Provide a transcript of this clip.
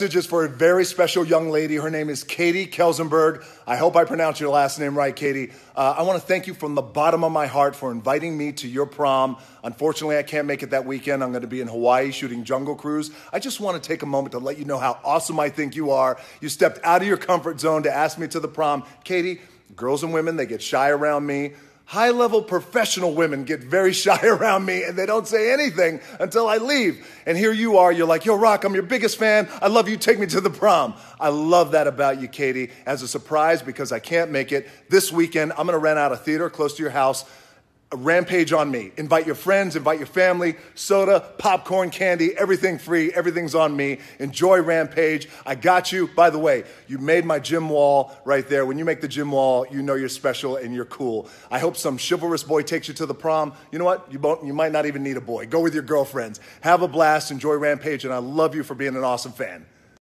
message is for a very special young lady. Her name is Katie Kelsenberg. I hope I pronounced your last name right, Katie. Uh, I want to thank you from the bottom of my heart for inviting me to your prom. Unfortunately, I can't make it that weekend. I'm going to be in Hawaii shooting Jungle Cruise. I just want to take a moment to let you know how awesome I think you are. You stepped out of your comfort zone to ask me to the prom. Katie, girls and women, they get shy around me high level professional women get very shy around me and they don't say anything until I leave. And here you are, you're like, yo, Rock, I'm your biggest fan. I love you. Take me to the prom. I love that about you, Katie. As a surprise, because I can't make it this weekend, I'm going to rent out a theater close to your house rampage on me. Invite your friends, invite your family, soda, popcorn, candy, everything free, everything's on me. Enjoy rampage. I got you. By the way, you made my gym wall right there. When you make the gym wall, you know you're special and you're cool. I hope some chivalrous boy takes you to the prom. You know what? You, you might not even need a boy. Go with your girlfriends. Have a blast. Enjoy rampage. And I love you for being an awesome fan.